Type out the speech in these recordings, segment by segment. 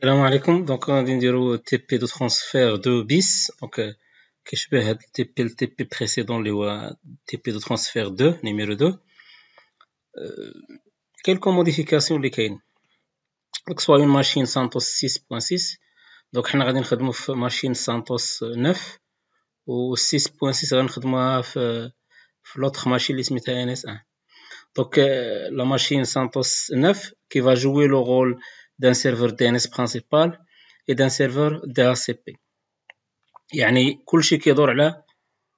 Salam alaikum. Donc, on va dire au TP de transfert 2 bis. Donc, euh, TP, le TP précédent, le TP de transfert 2, numéro 2. Euh, quelques modifications, les qu'il y a. Donc, soit une machine Santos 6.6. Donc, on a dire que une machine Santos 9. Euh, Ou 6.6, on va dire que une euh, autre machine qui est ans 1 Donc, la machine Santos 9 qui va jouer le rôle d'un سيرفر DNS برانسيبال et d'un سيرفر DHCP يعني كل شيء كيدور على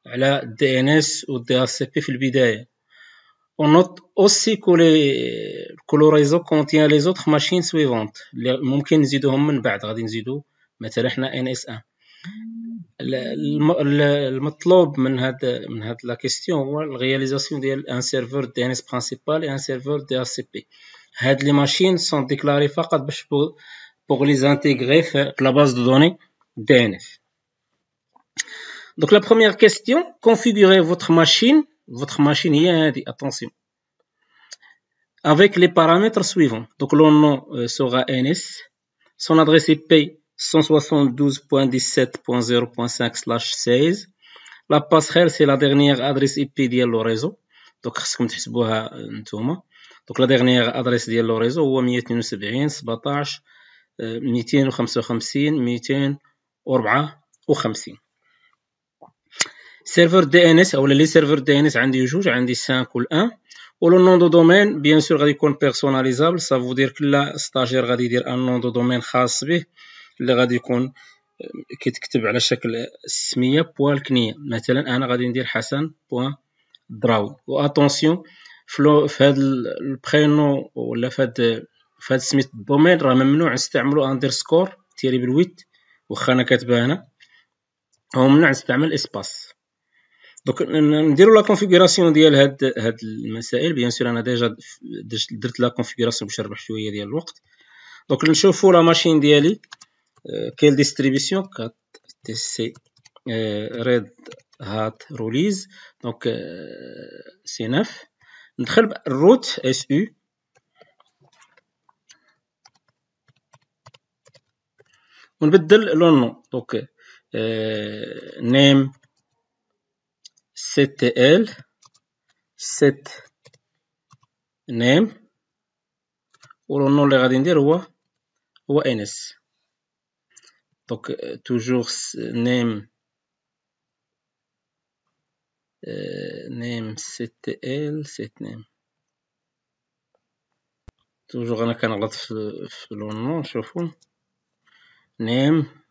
على DNS و DHCP في البداية On note aussi que, les, que le réseau contient les autres machines suivantes اللي ممكن نزيدوهم من بعد غادي نزيدو مثلا حنا NS1 المطلوب من هاد من هاد لا كيستيون هو الرياليزاسيون ديال ان سيرفور دي ان اس برينسيبال ان سيرفور دي ار سي بي les machines sont sont ديكلاري فقط باش les intégrer à la de données données Donc la première question, configurez votre machine, votre machine ici, attention, avec les paramètres suivants. Donc le nom euh, sera NS, son adresse IP 172.17.0.5/16. La passerelle c'est la dernière adresse IP de réseau. Donc ce que euh, vous دونك لا ديغنييغ ادريس ديال لو ريزو هو 172 17 255 254 سيرفر دي ان اس اولا لي سيرفر دي ان اس عندي جوج عندي 5 و 1 نون دو دومين بيان سور غادي يكون بيرسوناليزابل سافو دير كلا ستاجير غادي يدير ان نون دو دومين خاص به اللي غادي يكون كيتكتب على شكل السميه بوال كنيه مثلا انا غادي ندير حسن بوان دراوي اتونسيون فلو في هذا البرينو ولا في هذا في هذا سميت الدومين راه ممنوع نستعملو اندرسكور تيري بالويت واخا انا كاتبها هنا هو ممنوع نستعمل اسباس دونك نديرو لا كونفيغوراسيون ديال هاد هاد المسائل بيان سور انا ديجا درت لا كونفيغوراسيون باش نربح شويه ديال الوقت دونك نشوفو لا ماشين ديالي آه، كيل ديستريبيسيون كات تي سي آه، ريد هات روليز دونك آه، سي 9 ندخل بروت اس او ونبدل لون نو دونك اه نيم ست ال ست نيم ولون نو اللي غادي ندير هو هو انس دونك توجور نيم نيم ست ال ست نيم توجور انا كنغلط في في لون نون شوفو نام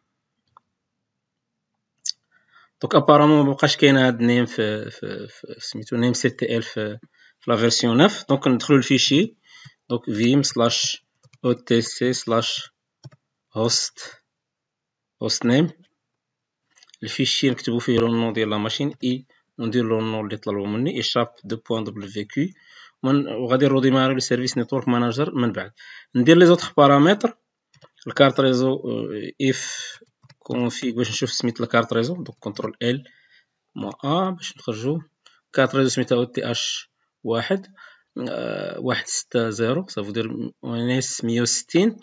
ابارامون مبقاش كاين هاد نيم في, في, سميتو نيم سي تي ال في, في لا فيرسيون 9 دونك ندخلو الفيشي دونك فيم سلاش او تي سي سلاش هوست هوست نيم الفيشي نكتبو فيه لون نو ديال لا ماشين اي وندير له النور اللي طلبوا مني اشاب دو بوان دبل في كي وغادي نرودي معاه لو سيرفيس نيتورك ماناجر من بعد ندير لي زوطخ بارامتر الكارت ريزو اف آه، كونفيغ باش نشوف سميت الكارت ريزو دونك كنترول ال مو ا باش نخرجو كارت ريزو سميتها تي اش واحد آه، واحد ستة زيرو سافودير ماينس مية وستين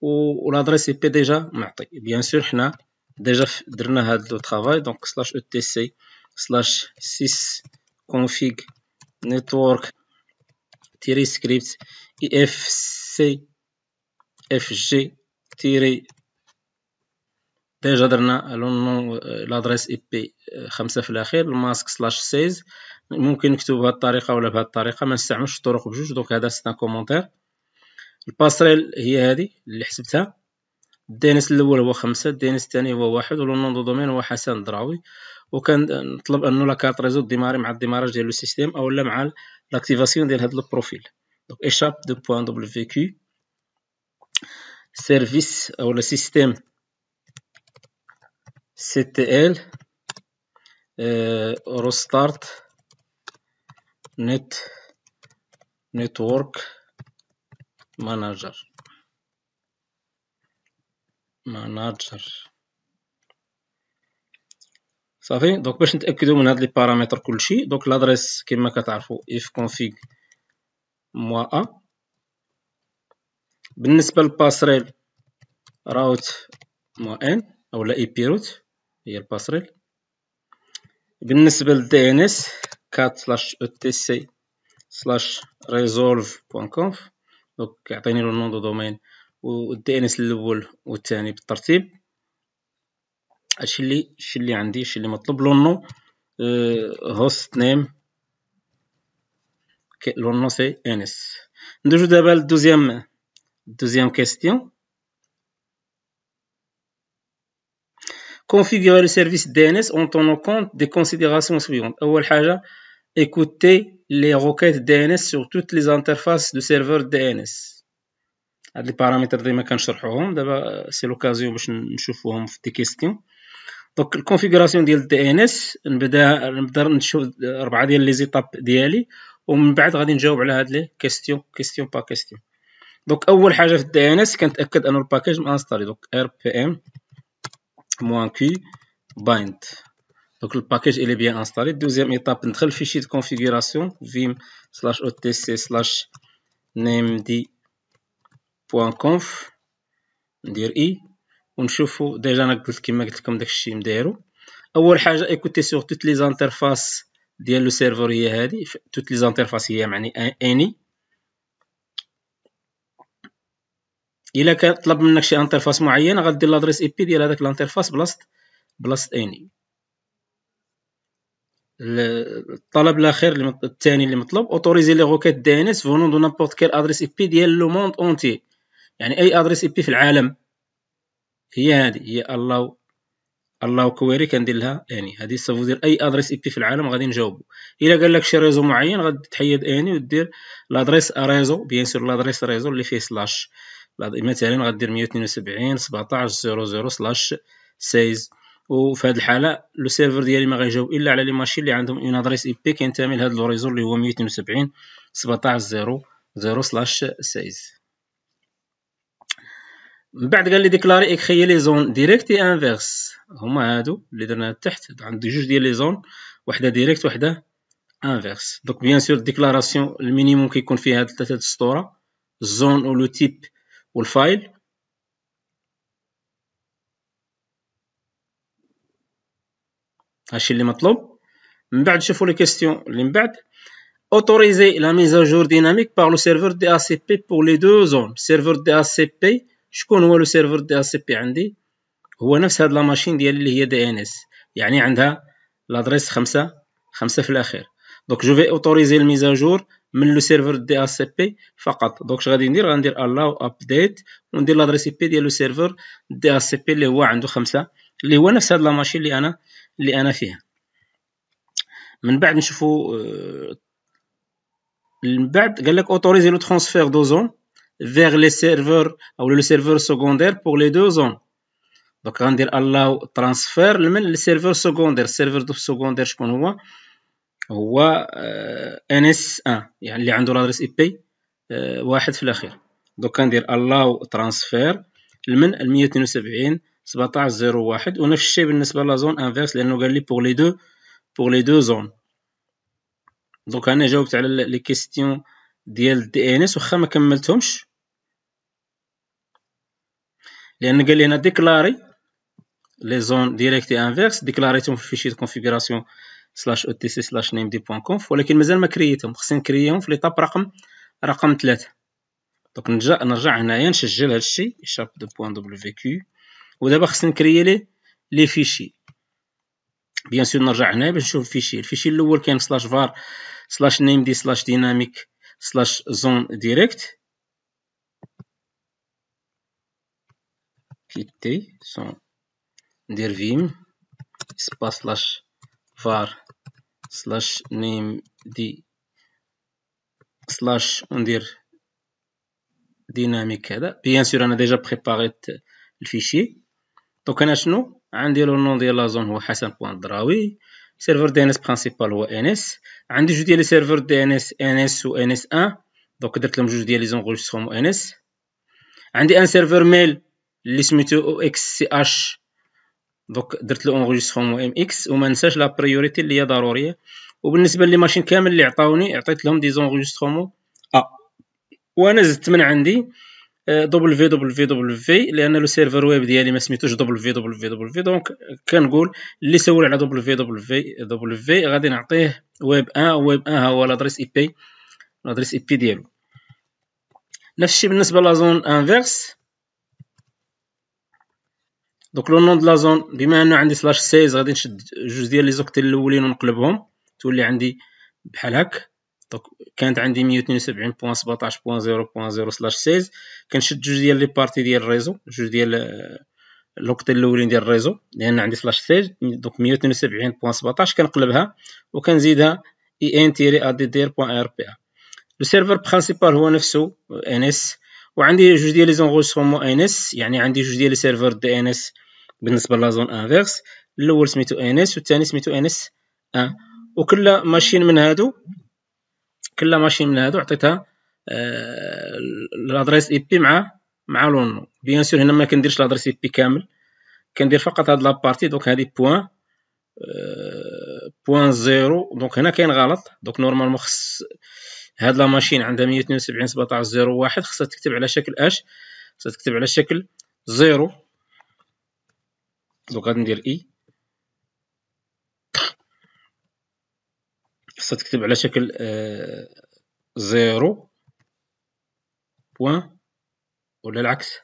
و لادريس اي بي ديجا معطي بيان سور حنا ديجا درنا هاد لو طرافاي دونك سلاش او تي سي سلاش سيس config network تيري سكريبت اي اف سي اف جي تيري ديجا درنا لونو لادريس اي بي خمسة في الاخير الماسك سلاش سيز ممكن نكتب بهاد الطريقة ولا بهاد الطريقة ما نستعملش الطرق بجوج دوك هذا سيتان كومونتير الباسريل هي هذه اللي حسبتها الدينس الاول هو خمسة الدينس الثاني هو واحد ولونو دو دومين هو حسن دراوي نطلب انه لا كارت ريزو ديماري مع الديماراج ديال لو سيستيم اولا مع لاكتيفاسيون ديال هاد البروفيل دونك اشاب دو بوين دبليو كي سيرفيس اولا سيستيم سي تي ال آه، روستارت نت نتورك مانجر مانجر صافي دونك باش نتاكدوا من هاد لي بارامتر كلشي دونك لادريس كما كتعرفوا اف كونفيغ موا ا بالنسبه للباسريل راوت موا ان اولا اي بي روت هي الباسريل بالنسبه للدي ان اس كات سلاش او تي سي سلاش ريزولف بوان كونف دونك كيعطيني لو نون دو دومين والدي ان اس الاول والثاني بالترتيب هادشي اللي الشي اللي عندي الشي اللي مطلوب لونو هوست نيم لونو سي انس ندوزو دابا للدوزيام دوزيام كيستيون Configurer le service DNS en tenant compte des considérations suivantes. écoutez les requêtes DNS sur toutes les interfaces du serveur DNS. Les paramètres, c'est l'occasion de nous des questions. دونك الكونفيغوراسيون ديال الدي ان اس نبدا نبدا نشوف اربعه ديال لي زيتاب ديالي ومن بعد غادي نجاوب على هاد لي كيستيون كيستيون با كيستيون دونك اول حاجه في الدي ان اس كنتاكد ان الباكيج مانستالي دونك ار بي ام موان كي بايند دونك الباكيج الي بيان انستالي دوزيام ايتاب ندخل فيشي دو كونفيغوراسيون فيم سلاش او تي سي سلاش نيم دي بوان كونف ندير اي ونشوفوا ديجا انا قلت كما قلت لكم داكشي مدايرو اول حاجه ايكوتي سور توت لي زانترفاس ديال لو سيرفور هي هادي توت لي زانترفاس هي معني اني الا كان طلب منك شي انترفاس معين غدير لادريس اي بي ديال هذاك الانترفاس بلاصه بلاصه اني الطلب الاخير الثاني اللي مطلوب اوتوريزي لي روكيت دي ان اس فونون دو نيمبورت كيل ادريس اي بي ديال لو موند اونتي يعني اي ادريس اي بي في العالم هي هذه هي الله الله كويري كندير لها اني يعني هذه الصفو ديال اي ادريس اي بي في العالم غادي نجاوبو الا قال لك شي ريزو معين غادي تحيد اني يعني ودير لادريس ريزو بيان سور لادريس ريزو اللي فيه سلاش مثلا غادير 172 17 00 سلاش 16 وفي هذه الحاله لو سيرفر ديالي ما غيجاوب الا على لي ماشين اللي عندهم اون ادريس اي بي كينتمي لهذا لو ريزو اللي هو 172 17 00 سلاش 16 من بعد قال لي ديكلاري اكخي لي زون ديريكت اي انفيرس هما هادو اللي درناها تحت عندي جوج ديال لي زون وحده ديريكت وحده انفيرس دونك بيان سور ديكلاراسيون المينيموم كيكون فيها هاد ثلاثه السطوره الزون ولو تيب والفايل هادشي اللي مطلوب من بعد شوفوا لي كيستيون اللي من بعد لا ميزاجور ديناميك mise لو سيرفور دي اس بي بور لي دو زون سيرفور دي اس بي شكون هو لو سيرفر دي اس بي عندي هو نفس هاد لا ماشين ديالي اللي هي دي ان اس يعني عندها لادريس خمسة خمسة في الاخير دونك جو في اوتوريزي الميزاجور من لو سيرفر دي اس بي فقط دونك غادي ندير غندير الاو ابديت وندير لادريس اي بي ديال لو سيرفر دي اس بي اللي هو عنده خمسة اللي هو نفس هاد لا ماشين اللي انا اللي انا فيها من بعد نشوفو آه، من بعد قال لك اوتوريزي لو ترونسفير دو زون vers les serveurs او لو سيرفور سكوندير بور لي دو زون دونك غندير allow ترانسفير من serveur secondaire. Serveur دو سكوندير شكون هو هو ان اس 1 يعني اللي عنده لادريس اي بي واحد في الاخير دوك غندير الاو ترانسفير من 172 1701 ونفس الشيء بالنسبه لازون انفيرس لانه قال لي بوغ لي دو بور لي دو زون دونك انا جاوبت على لي كيستيون ديال الدي ان اس واخا ما كملتهمش لان قال لنا ديكلاري لي زون ديريكت انفيرس ديكلاريتهم في فيشي كونفيغوراسيون سلاش او تي سي سلاش نيم دي بوان كونف ولكن مازال ما كريتهم خصني نكرييهم في ليطاب رقم رقم ثلاثة دونك نرجع نرجع هنايا نسجل هادشي شاب دو بوان دبليو في كيو ودابا خصني نكري لي لي فيشي بيان سور نرجع هنايا باش نشوف الفيشي الفيشي الاول كاين سلاش فار سلاش نيم دي سلاش ديناميك سلاش زون ديريكت crypté son dervim espace slash var slash name di slash on dire dynamique bien sûr on a déjà préparé le fichier donc on a dit on le nom de la zone hassan.drawi serveur DNS principal ou NS on a juste le serveur DNS NS ou NS1 donc on a juste les enregistrements NS un serveur mail اللي سميتو او اكس سي اش دوك درت له انغيسترومون ام اكس وما نساش لا بريوريتي اللي هي ضروريه وبالنسبه لي ماشين كامل اللي عطاوني عطيت لهم دي زونغيسترومون ا آه. وانا زدت من عندي دبل في دبل في دبل في لان لو سيرفر ويب ديالي ما سميتوش دبل في دبل في دبل في دونك كنقول اللي سول على دبل في دبل في دبل في غادي نعطيه ويب 1 ويب 1 ها هو لادريس اي بي لادريس اي بي ديالو نفس الشيء بالنسبه لازون انفيرس دونك لو نون دو لا زون بما انه عندي سلاش 16 غادي نشد جوج ديال لي زوكتيل الاولين ونقلبهم تولي عندي بحال هاك دونك كانت عندي 172.17.0.0 سلاش 16 كنشد جوج ديال لي بارتي ديال الريزو جوج ديال لوكتيل الاولين ديال الريزو لان عندي سلاش 16 دونك 172.17 كنقلبها وكنزيدها ان تيري دي دير بوان ار بي لو سيرفر برينسيبال هو نفسه ان آه، اس وعندي جوج ديال لي زونغوجسترومون ان اس يعني عندي جوج ديال لي سيرفر دي ان اس بالنسبه لازون انفيرس الاول سميتو ان اس والثاني سميتو ان اس ان وكل ماشين من هادو كل ماشين من هادو عطيتها آه، الادريس اي بي مع مع لونو بيان سور هنا ما كنديرش لادريس اي بي كامل كندير فقط هاد لابارتي دونك هادي بوان آه، بوان زيرو دونك هنا كاين غلط دونك نورمالمون خص هاد لا ماشين عندها 172 17 زيرو واحد خصها تكتب على شكل اش خصها تكتب على شكل زيرو دوك غادي ندير اي e. خصها تكتب على شكل آه، زيرو بوان ولا العكس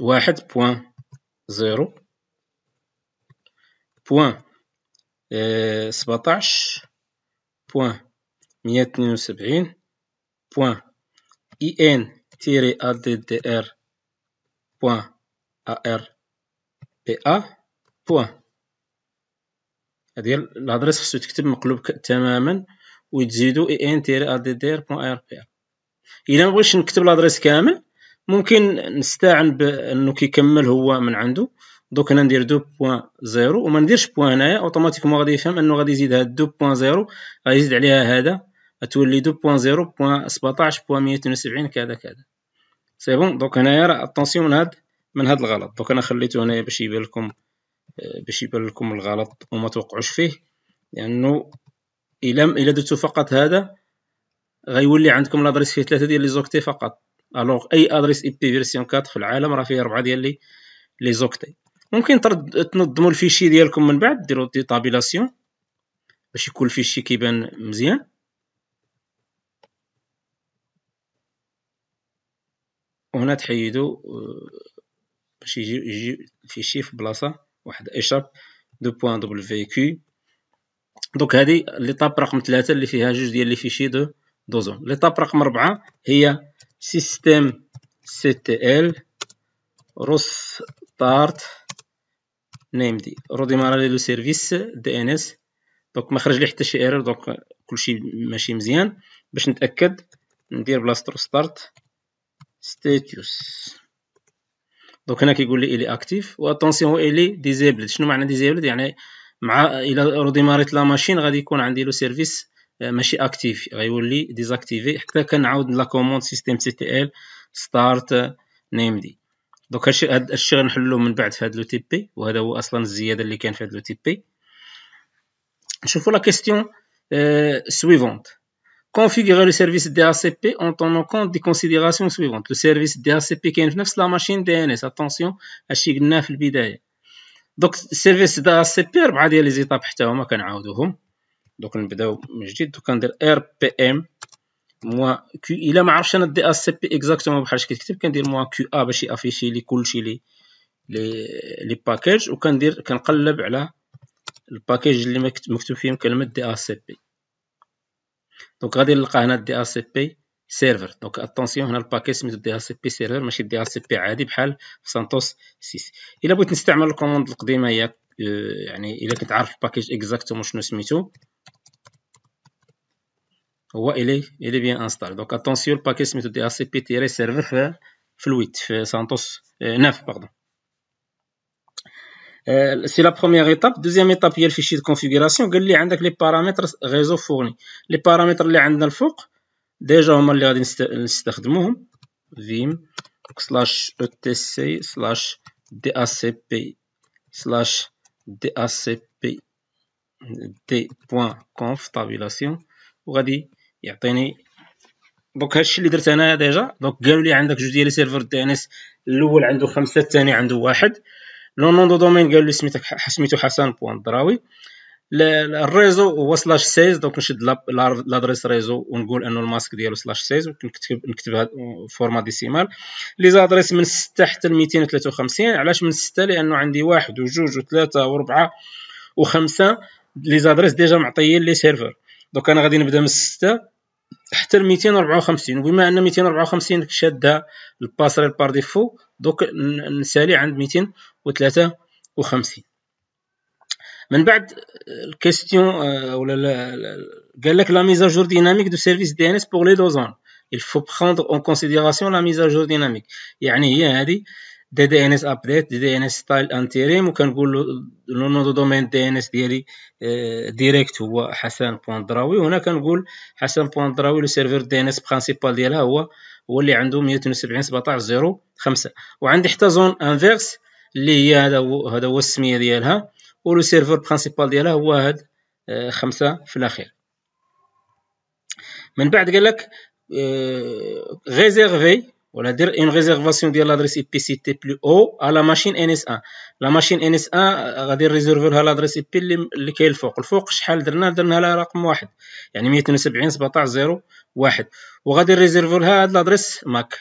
واحد بوان زيرو بوان آه، سبعتاش بوان مية اتنين وسبعين بوان ان تيري ا دي الادريس خصو تكتب مقلوب تماما وتزيدو اي ان تيري ا بوان ار بي ا الا مبغيتش نكتب الادريس كامل ممكن نستعن بانه كيكمل هو من عنده دوك هنا ندير دو بوان زيرو وما نديرش بوان هنايا اوتوماتيكمون غادي يفهم انه غادي يزيد هاد دو بوان زيرو غادي يزيد عليها هذا تولي دو بوان زيرو بوان بوان وسبعين كذا كذا سي بون دونك هنايا راه اتونسيون من هاد من هاد الغلط دونك انا خليته هنايا باش يبان لكم آه، باش يبان لكم الغلط وما توقعوش فيه لانه الا الى درتو فقط هذا غيولي عندكم الادريس فيه ثلاثه ديال لي زوكتي فقط الوغ اي ادريس اي بي فيرسيون 4 في العالم راه فيه اربعه ديال لي لي زوكتي ممكن ترد تنظموا الفيشي ديالكم من بعد ديروا دي طابيلاسيون باش يكون الفيشي كيبان مزيان وهنا تحيدو آه، باش يجي, يجي في شي في بلاصه واحد اشاب دو بوان دبل في كي دونك هذه ليطاب رقم 3 اللي فيها جوج ديال لي فيشي دو دوزون ليطاب رقم 4 هي سيستيم سي تي ال روس ستارت نيم دي روديمارا لي لو سيرفيس دي ان اس دونك ما خرج لي حتى شي ايرور دونك كلشي ماشي مزيان باش نتاكد ندير بلاصه روس ستارت status دونك هنا كيقول لي الي اكتيف و اتونسيون الي ديزيبلد شنو معنى ديزيبلد يعني مع الى روديماريت لا ماشين غادي يكون عندي لو سيرفيس آه، ماشي اكتيف غيولي ديزاكتيفي حتى كنعاود لا كوموند سيستم سي تي ال ستارت نيم دي دونك هادشي هاد الشيء غنحلو من بعد في هاد لو تي بي وهذا هو اصلا الزياده اللي كان في هاد لو تي بي نشوفو لا كيستيون سويفونت Configurer le service DHCP en tenant compte des considérations suivantes. Le service DHCP qui est la machine DNS. Attention, à chic 9 le bidet. Donc, service DHCP, il y a les étapes qui sont en train de se Donc, on va dire RPM moins Q. Il a marché notre DHCP exactement. Je vais dire moins Q A, je vais afficher les cool chili, les packages. Ou je vais dire le package qui est en train de se faire. دونك غادي نلقى هنا الدي ار سي بي سيرفر دونك اتونسيون هنا الباكيت سميتو دي ار سي بي سيرفر ماشي دي ار سي بي عادي بحال في سانتوس 6 الا بغيت نستعمل الكوموند القديمه هي آه، يعني الا كنت عارف الباكيج اكزاكتومون شنو سميتو هو الي الي بيان انستال دونك اتونسيون الباكيج سميتو دي ار سي بي تيري سيرفر في الويت في سانتوس 9 باردون سي لا بروميير ايتاب دوزيام ايتاب هي الفيشي دو كونفيغوراسيون قال لي عندك لي بارامتر ريزو فورني لي بارامتر اللي عندنا الفوق ديجا هما اللي غادي نستخدموهم فيم سلاش سي سلاش دي ا بي سلاش دي ا بي dacp كونف طابيلاسيون وغادي يعطيني دونك هادشي اللي درت انايا ديجا دونك قالوا لي عندك جوج ديال لي سيرفر دي ان اس الاول عنده خمسة الثاني عنده واحد لو نون دو دومين قال لي سميتك سميتو حسن بوان الدراوي الريزو هو سلاش 16 دونك نشد لادريس ريزو ونقول انه الماسك ديالو سلاش 16 ونكتب نكتبها فورما ديسيمال لي زادريس من 6 حتى ل 253 علاش من 6 لانه عندي واحد وجوج 4 و5 لي زادريس ديجا معطيين لي سيرفر دونك انا غادي نبدا من 6 حتى ل 254 وبما ان 254 شاده الباسري بار ديفو دوك نسالي عند 253 من بعد الكيستيون آه، ولا قال لك لا ميزا جور ديناميك دو سيرفيس دي ان اس بور لي دوزون il faut prendre en considération la mise à jour dynamique يعني هي هذه دي دي ان اس ابديت دي دي ان اس ستايل انتيريم وكنقول له نود دومين دي ان اس ديالي ديريكت آه، هو حسن بوان دراوي وهنا كنقول حسن بوان دراوي لو سيرفر دي ان اس برينسيبال ديالها هو هو اللي عنده 172 17 05 وعندي حتى زون انفيرس اللي هي هذا هو هذا هو السميه ديالها ولو سيرفر برينسيبال ديالها هو هاد آه، خمسة في الاخير من بعد قال لك ريزيرفي آه، ولا دير اون ريزيرفاسيون ديال لادريس اي بي سي تي بلو او على ماشين ان اس 1 لا ماشين ان اس 1 غادي نريزيرفي لها لادريس اي بي اللي كاين الفوق الفوق شحال درنا درنا لها رقم واحد يعني 172 17 01 وغادي نريزيرفي لها هاد لادريس ماك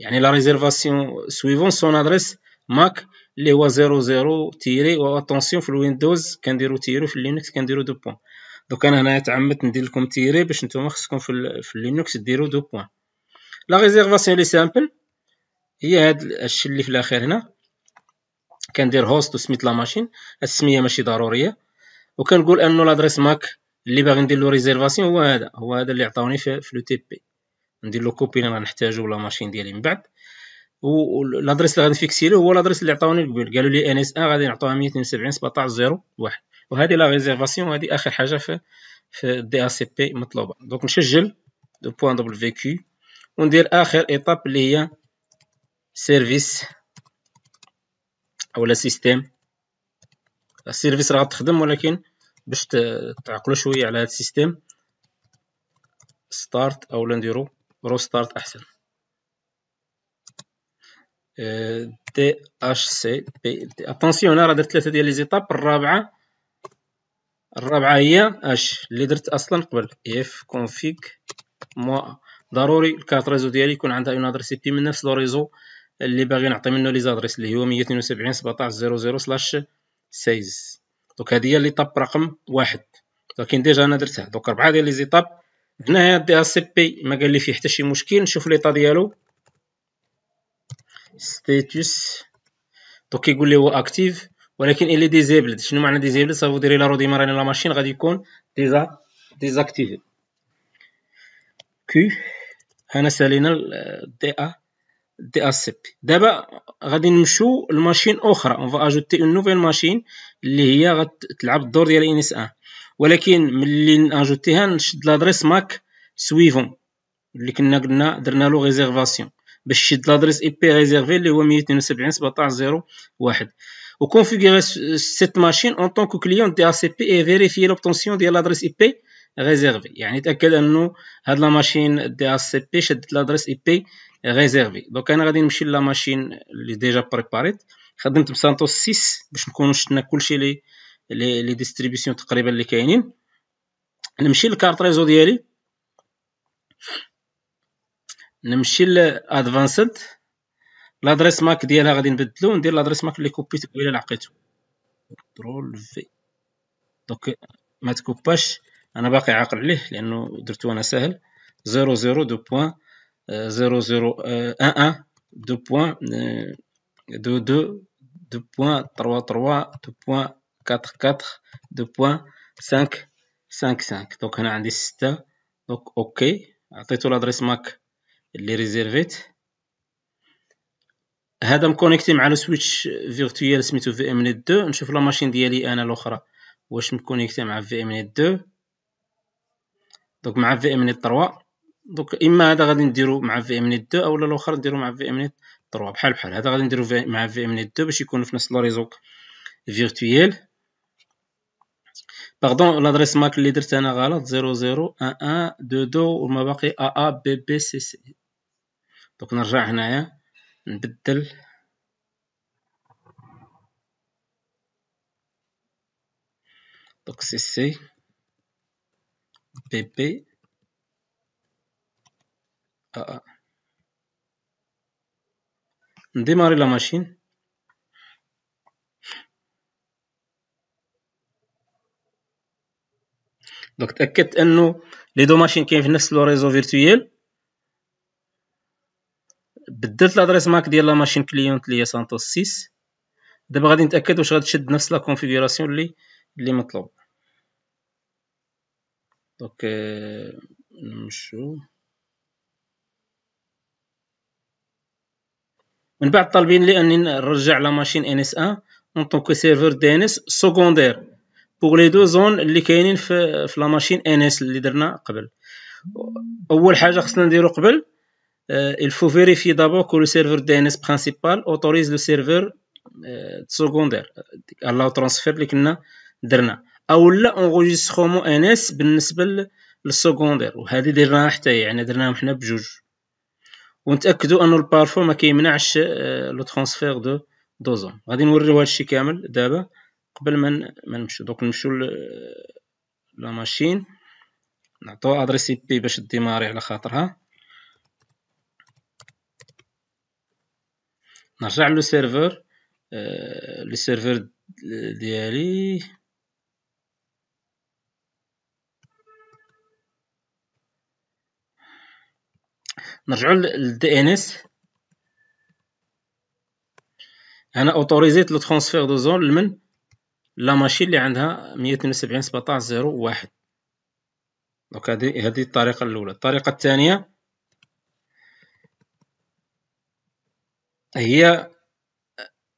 يعني لا ريزيرفاسيون سويفون سون ادريس ماك اللي هو 00 تيري واتونسيون في الويندوز كنديرو تيري في لينكس كنديرو دو بوان دوك انا هنايا تعمدت ندير لكم تيري باش نتوما خصكم في, في لينكس ديرو دو بوان لا ريزيرفاسيون لي سامبل هي هاد الشيء اللي في الاخير هنا كندير هوست وسميت لا ماشين السميه ماشي ضروريه وكنقول انه لادريس ماك اللي باغي ندير له ريزيرفاسيون هو هذا هو هذا اللي عطاوني في, لو تي بي ندير له كوبي اللي غنحتاجو لا ماشين ديالي من بعد لادريس اللي غنفيكسي له هو لادريس اللي عطاوني قبل قالوا لي ان اس ان غادي نعطوها 172 17 01 وهذه لا ريزيرفاسيون وهذه اخر حاجه في في الدي ا سي بي مطلوبه دونك نسجل دو بوان دبليو في كيو وندير اخر ايطاب اللي هي سيرفيس اولا سيستيم السيرفيس راه تخدم ولكن باش تعقلوا شويه على هذا السيستيم ستارت اولا نديرو رو ستارت احسن دي اش سي بي اتونسيون انا راه درت ثلاثه ديال لي زيطاب الرابعه الرابعه هي اش اللي درت اصلا قبل اف كونفيك مو ضروري الكارت ريزو ديالي يكون عندها اون ادريس اي بي من نفس لو ريزو اللي باغي نعطي منه لي زادريس اللي هو 172 17 00 سلاش 16 دونك هذه هي لي طاب رقم واحد لكن ديجا انا درتها دونك اربعه ديال لي زيطاب هنا دي سي بي ما قال لي فيه حتى شي مشكل نشوف ليطا ديالو ستاتوس دونك يقول لي هو اكتيف ولكن الي ديزيبلد شنو معنى ديزيبلد صافو ديري لا رودي ماراني لا ماشين غادي يكون ديزا ديزاكتيفي كي سالينا الدي ا دي ا سي بي دابا غادي نمشيو لماشين اخرى اون فا اجوتي اون نوفيل ماشين اللي هي غتلعب الدور ديال انيس ان ولكن ملي ناجوتيها نشد لادريس ماك سويفون اللي كنا قلنا درنا له ريزيرفاسيون باش شد لادريس اي بي ريزيرفي اللي هو 272 17 01 وكونفيغوري سيت ماشين اون طونك كليون دي ا سي بي اي فيريفي لوبتونسيون ديال لادريس اي بي ريزيرفي يعني تاكد انه هاد لا ماشين دي اس سي بي شدت لادريس اي بي ريزيرفي دونك انا غادي نمشي لا ماشين اللي ديجا بريباريت خدمت بسانتوس 6 باش نكونوا شفنا كلشي لي لي, لي ديستريبيسيون تقريبا اللي كاينين نمشي للكارت ريزو ديالي نمشي لادفانسد لادريس ماك ديالها غادي نبدلو ندير لادريس ماك اللي كوبيت قبيله لعقيتو كنترول في دونك ما تكوباش انا باقي عاقل عليه لانه درتو انا سهل زيرو زيرو دو بوان آه، زيرو زيرو ان آه، ان آه، دو بوان دو دو دو بوان تروا تروا دو بوان كاتر كاتر دو بوان 5 سانك سانك دونك هنا عندي ستة دونك اوكي عطيتو لادريس ماك اللي ريزيرفيت هذا مكونيكتي مع لو سويتش فيرتويال سميتو في ام نت دو نشوف لا ماشين ديالي انا الاخرى واش مكونيكتي مع في ام نت دو دونك مع في ام نيت 3 دونك اما هذا غادي نديرو مع في ام نيت 2 اولا الاخر نديرو مع في ام نيت 3 بحال بحال هذا غادي نديرو مع في ام نيت 2 باش يكون في نفس لو ريزو فيرتويال باردون لادريس ماك اللي درت انا غلط 001122 وما باقي ا بي بي سي سي دونك نرجع هنايا نبدل دونك سي سي PP AA. Démarrer la machine. دونك تاكدت nous, لي دو ماشين كاين في نفس لو ريزو فيرتويال بدلت لادريس ماك ديال لا ماشين كليونت لي هي سانتوس 6 دابا غادي نتاكد واش غتشد نفس لا كونفيغوراسيون لي لي مطلوب دونك نمشو من بعد طالبين لي اني نرجع لا ماشين ان اس ان اون طونك سيرفر دي ان اس سكوندير بوغ لي دو زون اللي كاينين في في لا ماشين ان اس اللي درنا قبل اول حاجه خصنا نديرو قبل آه، il faut vérifier d'abord que le serveur DNS principal autorise le serveur آه، secondaire على الترانسفير اللي كنا درنا او لا ان اس بالنسبه للسكوندير وهذه درناها حتى يعني درناهم حنا بجوج ونتاكدوا ان البارفو ما كيمنعش آه، لو ترانسفير دو دوزون غادي نوريو هادشي كامل دابا قبل ما نمشيو دوك نمشيو لا ماشين نعطوها ادريس اي بي باش ديماري على خاطرها نرجع للسيرفر سيرفر لو آه، ديالي نرجعو للدي ان اس هنا اوتوريزيت لو ترانسفير دو زون لمن لا ماشين اللي عندها 172 17 0 1 دونك هذه هذه الطريقه الاولى الطريقه الثانيه هي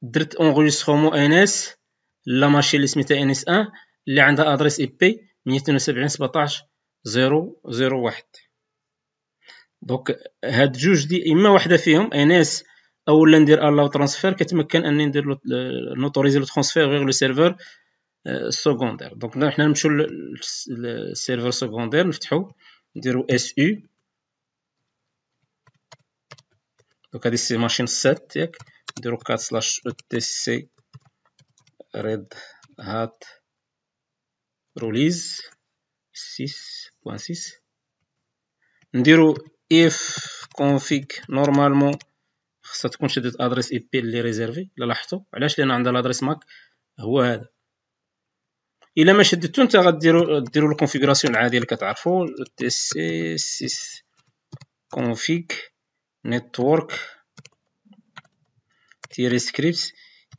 درت اونغيسترومون ان اس لا ماشين اللي سميتها ان اس 1 اللي عندها ادريس اي بي 172 17 0 0 1 دونك هاد جوج دي اما وحده فيهم او اولا ندير الاو ترانسفير كتمكن اني ندير نوتوريزي لو ترانسفير غير لو سيرفر سكوندير آه، دونك حنا نمشيو للسيرفر سكوندير نفتحو نديرو اس او دونك هادي سي ماشين سات ياك نديرو 4 سلاش او تي سي ريد هات روليز 6.6 نديرو if config نورمالمون خاصها تكون شدت ادريس اي بي اللي ريزيرفي الا لاحظتوا علاش لان عندها الادريس ماك هو هذا الا ما شدتو انت غديروا ديروا الكونفيغوراسيون العاديه اللي كتعرفوا تي سي سيس config نتورك تيري سكريبت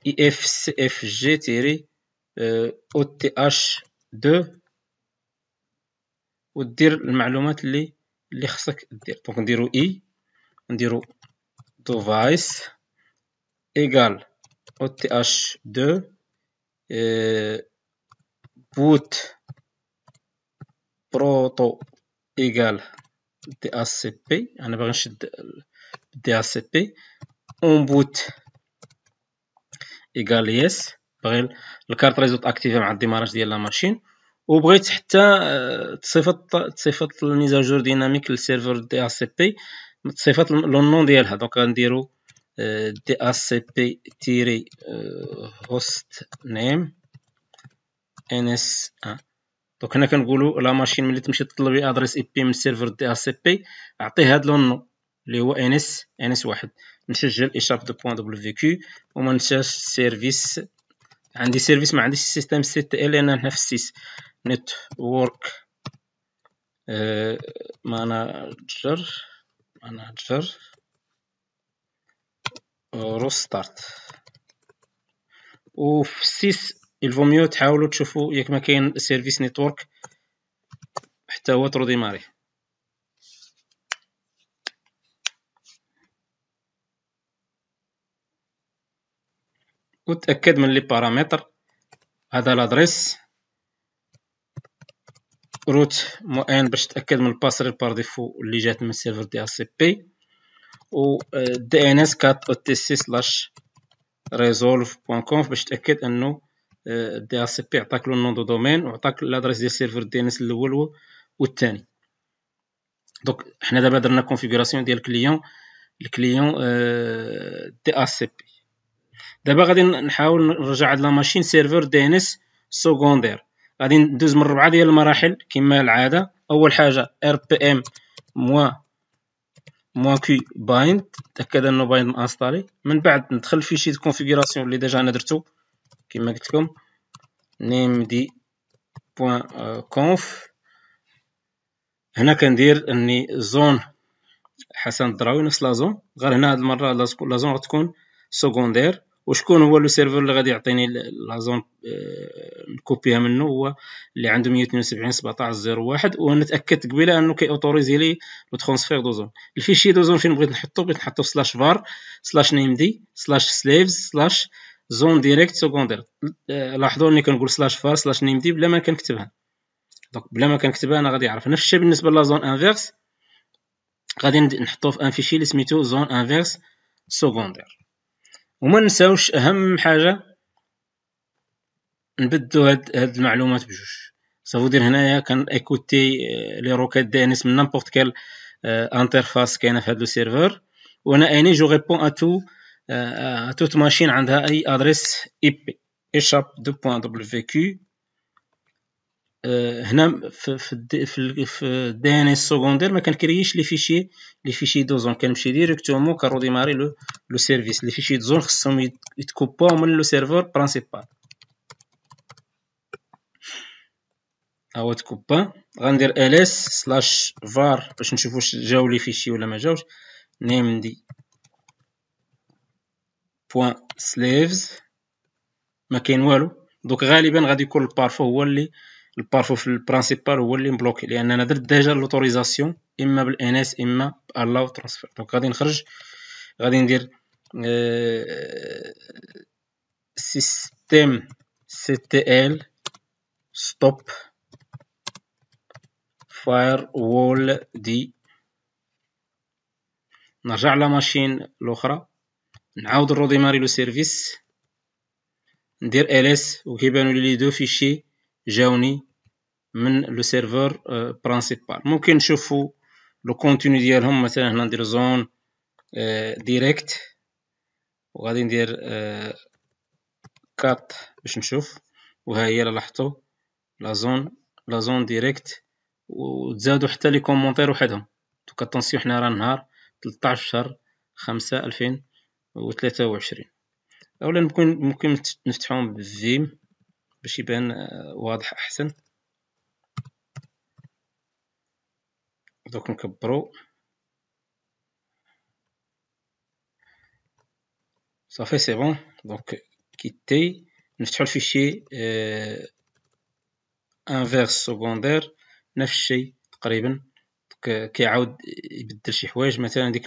اي اف سي اف جي تيري او آه، تي اش 2 ودير المعلومات اللي اللي خصك دير دونك نديرو اي e، نديرو ديفايس ايكال او تي اش 2 بوت بروتو ايكال دي اس بي انا باغي نشد دي اس بي اون بوت ايكال يس باغي الكارت ريزوت اكتيفي مع الديماراج ديال لا ماشين وبغيت حتى آه، تصيفط تصيفط الميزاجور ديناميك للسيرفر دي اس بي تصيفط لو نون ديالها دونك غنديرو آه، دي اس بي تيري هوست نيم ان اس ا دونك هنا كنقولوا لا ماشين ملي تمشي تطلبي ادريس اي بي من سيرفر دي اس بي اعطيه هاد لو اللي هو ان اس ان اس واحد نسجل اشاب دو بوان دبليو في كيو وما ننساش سيرفيس عندي سيرفيس ما عنديش سيستم سي تي ال انا هنا في السيس نتورك eh, manager manager روستارت وفي سيس الفوميو ميو تحاولوا تشوفوا ياك ما كاين سيرفيس نيتورك حتى هو تروديماري وتاكد من لي بارامتر هذا لادريس روت مؤن باش تاكد من الباسر بار ديفو اللي جات من سيرفر دي ار سي بي و دي ان اس كات او تي سي سلاش ريزولف بوان كونف باش تاكد انه دي ار سي بي عطاك لو نون دو دومين وعطاك لادريس ديال سيرفر دي ان اس الاول والثاني دونك حنا دابا درنا كونفيغوراسيون ديال الكليون الكليون دي ار سي بي دابا غادي نحاول نرجع هاد لا ماشين سيرفر دي ان اس سكوندير غادي ندوز من ربعه ديال المراحل كما العاده اول حاجه ار بي ام موا موا كي بايند تاكد انه بايند انستالي من بعد ندخل في شي كونفيغوراسيون اللي ديجا انا درتو كما قلت لكم نيم دي بوين كونف euh, هنا كندير اني زون حسن الدراوي نفس لا زون غير هنا هاد المره لا زون غتكون سكوندير وشكون هو لو سيرفر اللي غادي يعطيني لا زون نكوبيها آه، منه هو اللي عنده 172 17 01 وانا تاكدت قبيله انه اوتوريزي لي لو ترونسفير دو زون الفيشي دو زون فين بغيت نحطو بغيت نحطو سلاش فار سلاش نيم دي سلاش سليفز سلاش زون ديريكت سكوندير لاحظوا اني كنقول سلاش فار سلاش نيم دي بلا ما كنكتبها دونك بلا ما كنكتبها انا غادي يعرف نفس الشيء بالنسبه لا زون انفيرس غادي نحطو في ان فيشي اللي سميتو زون انفيرس سكوندير وما نساوش اهم حاجه نبدلو هاد, هاد المعلومات بجوج دير هنايا كان ايكوتي لي روكيت دي ان اس من نامبورت كيل انترفاس كاينه في هاد لو سيرفور وانا اني جو ريبون ا تو توت ماشين عندها اي ادريس اي بي اشاب دو في كيو هنا في في في الدي ان اس سكوندير ما كنكرييش لي فيشي لي فيشي دو زون كنمشي ديريكتومون كنروديماري لو لو سيرفيس لي فيشي دو زون خصهم يتكوبو من لو سيرفور برينسيبال ها تكوبا غندير ال اس سلاش فار باش نشوف واش جاو لي فيشي ولا ما جاوش نيمدي بوان سليفز ما كاين والو دوك غالبا غادي يكون البارفو هو اللي البارفو في البرانسيبال هو اللي مبلوكي لان انا درت ديجا لوتوريزاسيون اما اس اما بالاو ترانسفير دونك غادي نخرج غادي ندير أه سيستم سي تي ال ستوب فاير وول دي نرجع لا ماشين الاخرى نعاود نروديماري لو سيرفيس ندير اس وكيبانوا لي دو فيشي جاوني من لو سيرفور برانسيبال ممكن نشوفو لو كونتينيو ديالهم مثلا هنا ندير زون ديريكت euh, وغادي ندير كات euh, باش نشوف وها هي لاحظتوا لا زون لا زون ديريكت وتزادوا حتى لي كومونتير وحدهم دوك اتونسيون حنا راه نهار 13 شهر 5 2023 اولا ممكن ممكن نفتحهم بفيم باش يبان آه، واضح احسن دوك نكبرو صافي سي بون دونك كيتي نفتحو الفيشي اه انفيرس سكوندير نفس الشيء تقريبا كيعاود يبدل شي حوايج مثلا ديك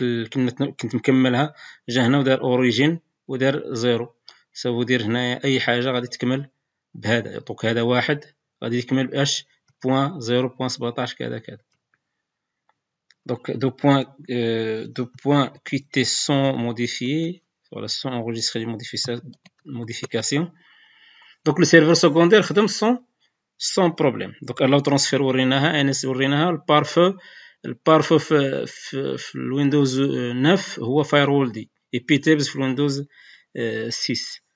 كنت مكملها جا هنا ودار اوريجين ودار زيرو سافو دير هنايا اي حاجه غادي تكمل بهذا دونك هذا واحد غادي يكمل باش بوان زيرو بوان سبعتاش كذا كذا دونك دو بوان دو بوان كي تي سون موديفي ولا سون انغوجيستري موديفيكاسيون دونك لو سيرفر سكوندير خدم سون سون بروبليم دونك الله ترونسفير وريناها انس وريناها البارفو البارفو في في, الويندوز 9 هو فاير دي اي بي تيبز في الويندوز 6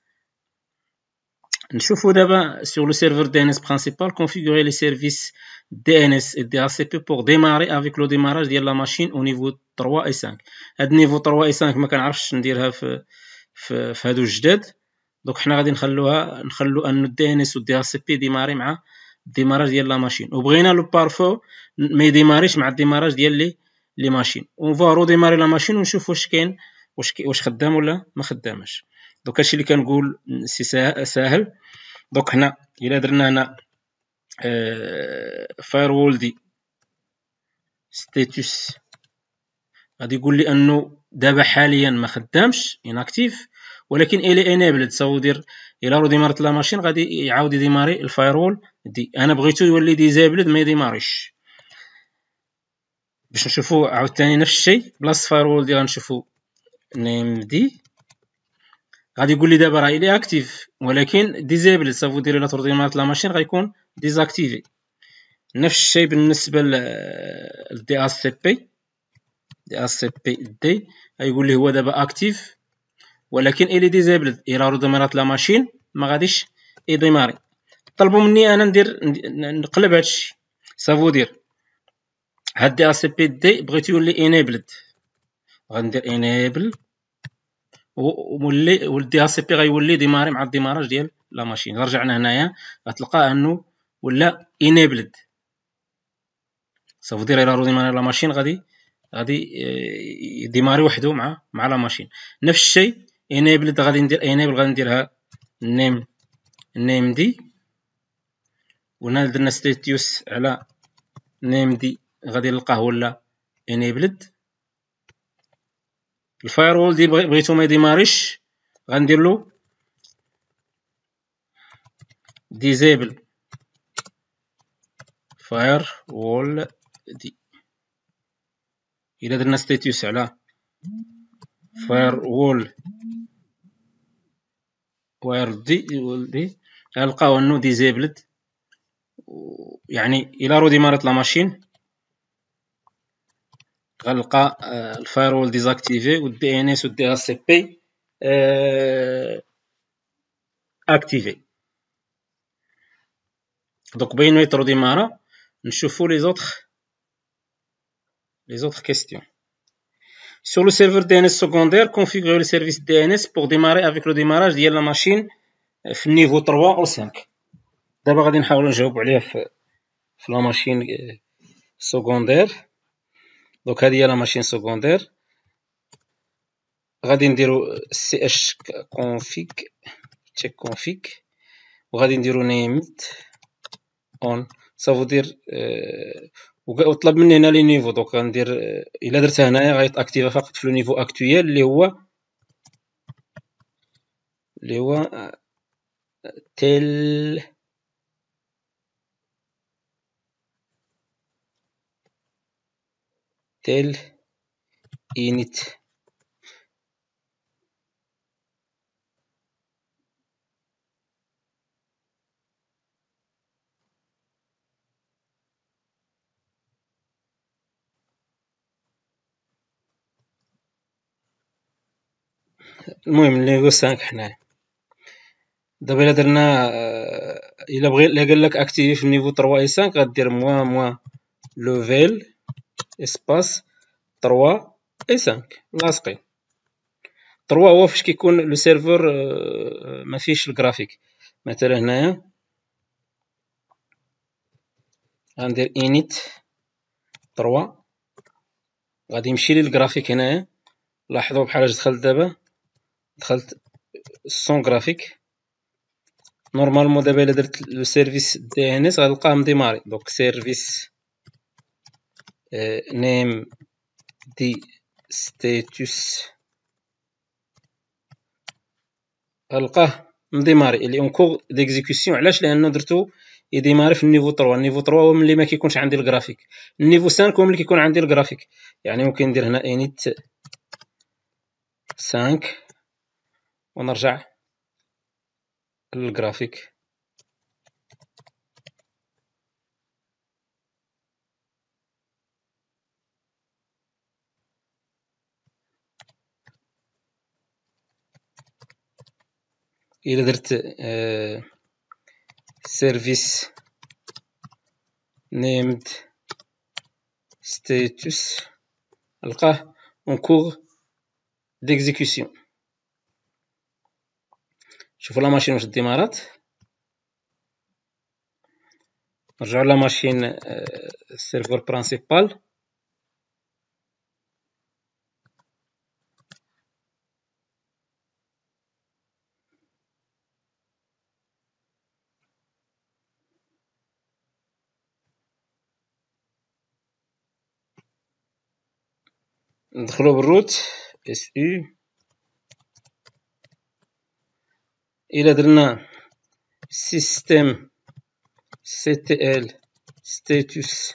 نشوفوا دابا سور لو دي ان اس برينسيبال كونفيغوري لي سيرفيس دي ان اس services DNS et بي pour ديماري افيك لو ديماراج ديال لا ماشين او نيفو 3 اي 5 هاد niveau 3 اي 5 ما كنعرفش نديرها في في, في هادو الجداد دونك حنا غادي نخلوها نخلو ان دي ان اس والدي ار سي بي ديماري مع ديماراج ديال لا ماشين وبغينا لو بارفو ما يديماريش مع الديماراج ديال لي لي ماشين اون فوا رو ديماري لا ماشين ونشوف واش كاين واش واش خدام ولا ما خدامش دوك هادشي اللي كنقول سي ساهل دوك هنا الى درنا هنا فايروول آه، دي ستاتوس غادي يقول لي انه دابا حاليا ما خدامش اناكتيف ولكن الي انيبلد سو دير الى رو ديمارت لا ماشين غادي يعاود يديماري الفايروول دي انا بغيتو يولي ديزابلد ما يديماريش باش نشوفو عاوتاني نفس الشيء بلاصه فايروول دي غنشوفو نيم دي غادي يقول لي دابا راه الي اكتيف ولكن ديزيبل سافو دير لا توريمات لا ماشين غيكون ديزاكتيفي نفس الشيء بالنسبه للدي اس سي بي دي اس سي بي دي غيقول لي هو دابا اكتيف ولكن الي ديزيبل الى دمرات لا ماشين ما غاديش يدماري طلبوا مني انا ندير نقلب هادشي سافو دير هاد دي اس سي بي دي بغيت يولي انيبلد غندير انيبل ومولي والدي سي بي غيولي ديماري مع الديماراج ديال لا ماشين رجعنا هنايا غتلقى انه ولا انيبلد سافودير الى رو ديماري لا ماشين غادي غادي آه، يديماري وحده مع مع لا ماشين نفس الشيء انيبلد غادي ندير انيبل غادي نديرها نيم نيم دي وهنا درنا ستيتيوس على نيم دي غادي نلقاه ولا انيبلد الفايروول دي بغيتو ما يديماريش غندير له ديزيبل فاير وول دي الا درنا ستاتيوس على فاير وول واير دي وول دي غنلقاو انه ديزيبلد يعني الا رو ديمارت لا ماشين غنلقى آه، الفايرول ديزاكتيفي والدي ان اس والدي سي بي اكتيفي دونك بين يترو ديمارا نشوفو لي زوطخ لي زوطخ كيستيون Sur le serveur DNS secondaire, configurez le service DNS pour démarrer avec le démarrage ديال la machine في النيفو 3 ou 5 دابا غادي نحاولو نجاوبو عليها في في لا ماشين سكوندير دونك هذه هي لا ماشين سكوندير غادي نديرو سي اش كونفيك تشيك كونفيك وغادي نديرو نيمت اون سافو دير وطلب مني هنا لي نيفو دونك غندير الا درتها هنايا غيتاكتيفا فقط في لو نيفو اكتويال اللي هو اللي هو تيل tell init المهم اللي قصة حنايا دابا الا درنا الا بغي الا قال لك اكتيفي في نيفو 3 اي 5 غدير موا موا لوفيل اسباس تروا اي 5 لاصقين تروا هو فاش كيكون لو سيرفور ما فيهش الجرافيك مثلا هنايا غندير انيت تروا غادي يمشي لي الجرافيك هنايا لاحظوا بحال اش دخلت دابا دخلت سون جرافيك نورمالمون دابا الا درت لو سيرفيس دي ان اس غنلقاه مديماري دونك سيرفيس Eh, name the status غنلقاه مديماري اللي اون كور ديكزيكسيون علاش لانه درتو يديماري في النيفو 3 النيفو 3 هو ملي ما كيكونش عندي الجرافيك النيفو 5 هو ملي كيكون عندي الجرافيك يعني ممكن ندير هنا انيت 5 ونرجع للجرافيك الى درت سيرفيس نيمد ستاتوس القاه اون كور ديكزيكوسيون شوفوا لا ماشين واش ديمارات نرجعو لا ماشين السيرفور آه، برانسيبال ندخلو بالروت اس او الى درنا سيستم سي تي ال ستاتوس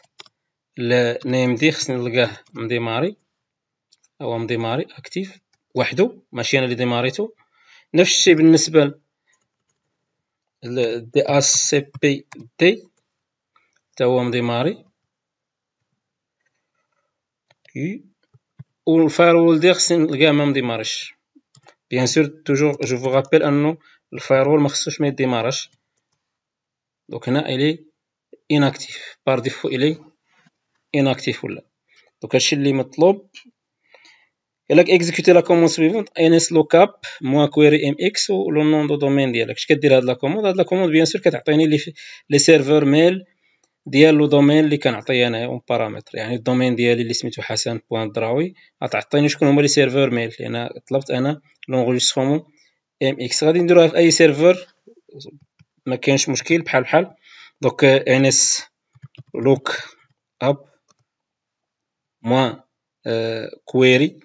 نيم دي خصني نلقاه مديماري هو مديماري اكتيف وحده ماشي انا اللي ديماريتو نفس الشيء بالنسبه ل دي اس سي بي دي حتى هو مديماري كي والفايرول دي خصني نلقاه ما مديمارش بيان سور توجور جو فو رابيل انو الفايرول ما خصوش ما يديمارش دونك هنا الي اناكتيف بار ديفو الي اناكتيف ولا دونك هادشي اللي مطلوب الا اكزيكوتي لا كوموند سويفونت ان اس لوكاب موا كويري ام اكس ولو نون دو دومين ديالك اش كدير هاد لا كوموند هاد لا كوموند بيان سور كتعطيني لي سيرفور ميل ديال لو دومين اللي كنعطي انا اون بارامتر يعني الدومين ديالي اللي سميتو حسن بوان دراوي غتعطيني شكون هما لي سيرفر ميل لان طلبت انا لونغوجيسترومون ام اكس غادي نديروها في اي سيرفر ما كاينش مشكل بحال بحال دوك ان اس لوك اب موان كويري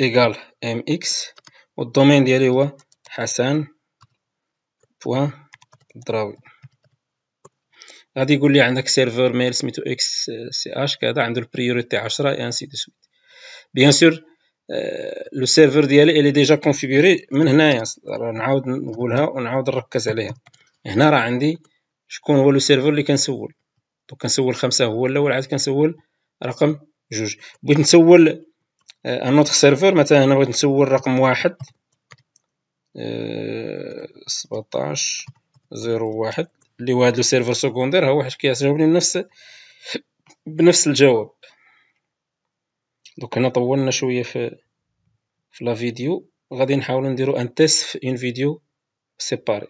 ايكال ام اكس والدومين ديالي هو حسن بوان دراوي غادي يقول لي عندك سيرفر ميل سميتو اكس سي اش كذا عنده البريوريتي 10 اي انسي دو سويت بيان سور لو سيرفر ديالي الي ديجا كونفيغوري من هنايا نعاود نقولها ونعاود نركز عليها هنا راه عندي شكون هو لو سيرفر اللي كنسول دونك كنسول خمسة هو الاول عاد كنسول رقم جوج بغيت نسول ان اوتر سيرفر مثلا انا بغيت نسول رقم واحد سبعطاش زيرو واحد اللي هو هاد لو سكوندير هو واحد كيعجبني بنفس بنفس الجواب دوك هنا طولنا شويه في في لا فيديو غادي نحاولو نديرو ان تيست في اون فيديو سيباري